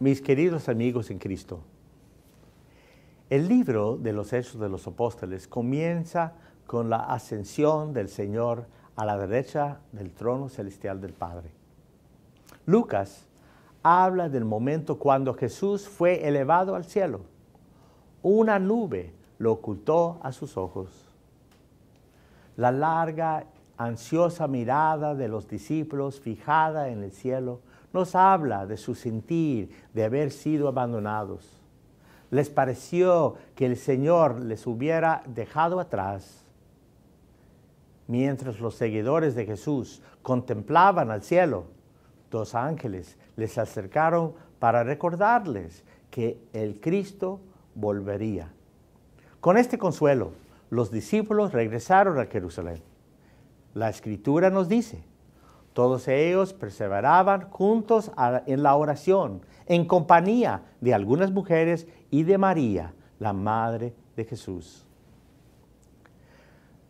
Mis queridos amigos en Cristo, el libro de los Hechos de los Apóstoles comienza con la ascensión del Señor a la derecha del trono celestial del Padre. Lucas habla del momento cuando Jesús fue elevado al cielo. Una nube lo ocultó a sus ojos. La larga, ansiosa mirada de los discípulos fijada en el cielo nos habla de su sentir de haber sido abandonados. Les pareció que el Señor les hubiera dejado atrás. Mientras los seguidores de Jesús contemplaban al cielo, dos ángeles les acercaron para recordarles que el Cristo volvería. Con este consuelo, los discípulos regresaron a Jerusalén. La escritura nos dice todos ellos perseveraban juntos en la oración, en compañía de algunas mujeres y de María, la Madre de Jesús.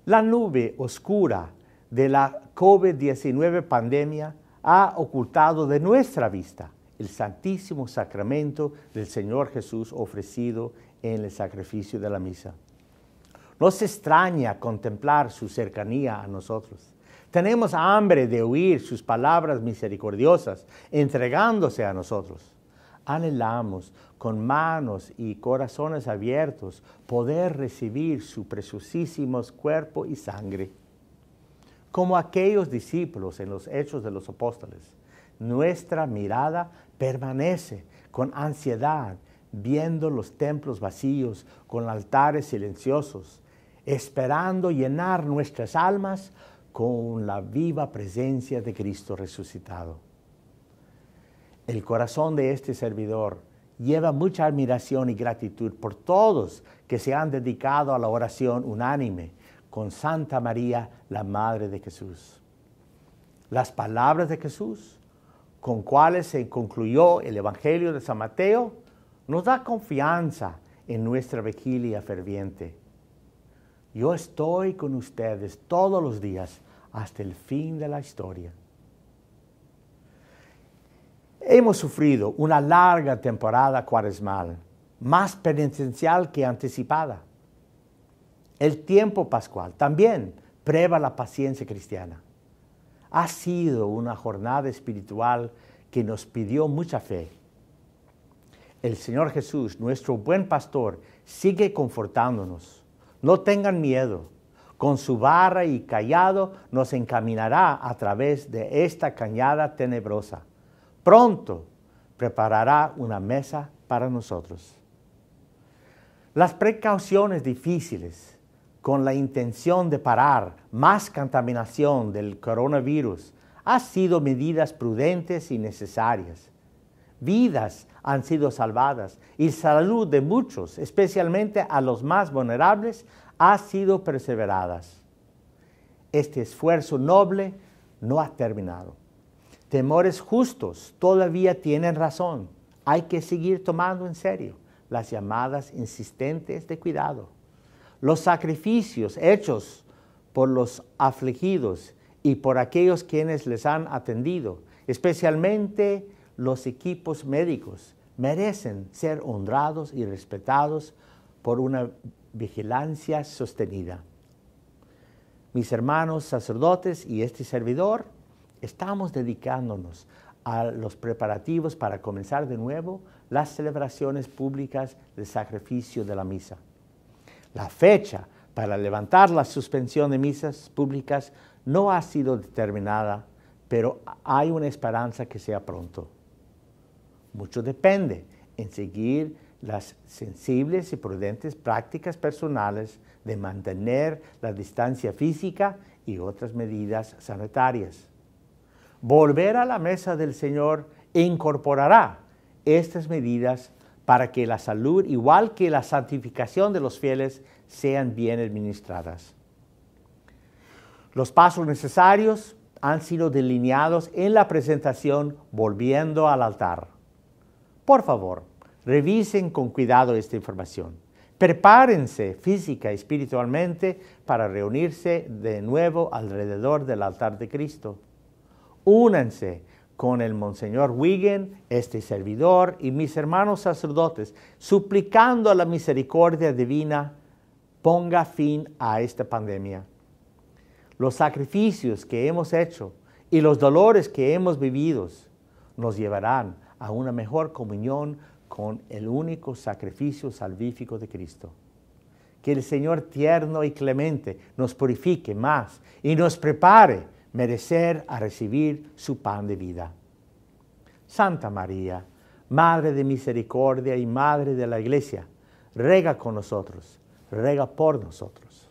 La nube oscura de la COVID-19 pandemia ha ocultado de nuestra vista el santísimo sacramento del Señor Jesús ofrecido en el sacrificio de la misa. No se extraña contemplar su cercanía a nosotros tenemos hambre de oír sus palabras misericordiosas, entregándose a nosotros. Anhelamos con manos y corazones abiertos poder recibir su preciosísimo cuerpo y sangre. Como aquellos discípulos en los hechos de los apóstoles, nuestra mirada permanece con ansiedad viendo los templos vacíos con altares silenciosos, esperando llenar nuestras almas con la viva presencia de Cristo resucitado. El corazón de este servidor lleva mucha admiración y gratitud por todos que se han dedicado a la oración unánime con Santa María, la Madre de Jesús. Las palabras de Jesús, con cuales se concluyó el Evangelio de San Mateo, nos da confianza en nuestra vigilia ferviente yo estoy con ustedes todos los días hasta el fin de la historia. Hemos sufrido una larga temporada cuaresmal, más penitencial que anticipada. El tiempo pascual también prueba la paciencia cristiana. Ha sido una jornada espiritual que nos pidió mucha fe. El Señor Jesús, nuestro buen pastor, sigue confortándonos no tengan miedo. Con su barra y callado nos encaminará a través de esta cañada tenebrosa. Pronto preparará una mesa para nosotros. Las precauciones difíciles con la intención de parar más contaminación del coronavirus han sido medidas prudentes y necesarias vidas han sido salvadas y salud de muchos, especialmente a los más vulnerables, ha sido perseverada. Este esfuerzo noble no ha terminado. Temores justos todavía tienen razón. Hay que seguir tomando en serio las llamadas insistentes de cuidado. Los sacrificios hechos por los afligidos y por aquellos quienes les han atendido, especialmente los equipos médicos merecen ser honrados y respetados por una vigilancia sostenida. Mis hermanos sacerdotes y este servidor estamos dedicándonos a los preparativos para comenzar de nuevo las celebraciones públicas del sacrificio de la misa. La fecha para levantar la suspensión de misas públicas no ha sido determinada, pero hay una esperanza que sea pronto. Mucho depende en seguir las sensibles y prudentes prácticas personales de mantener la distancia física y otras medidas sanitarias. Volver a la mesa del Señor incorporará estas medidas para que la salud, igual que la santificación de los fieles, sean bien administradas. Los pasos necesarios han sido delineados en la presentación volviendo al altar. Por favor, revisen con cuidado esta información. Prepárense física y espiritualmente para reunirse de nuevo alrededor del altar de Cristo. Únanse con el Monseñor Wigan, este servidor y mis hermanos sacerdotes, suplicando a la misericordia divina ponga fin a esta pandemia. Los sacrificios que hemos hecho y los dolores que hemos vivido nos llevarán a una mejor comunión con el único sacrificio salvífico de Cristo. Que el Señor tierno y clemente nos purifique más y nos prepare merecer a recibir su pan de vida. Santa María, Madre de Misericordia y Madre de la Iglesia, rega con nosotros, rega por nosotros.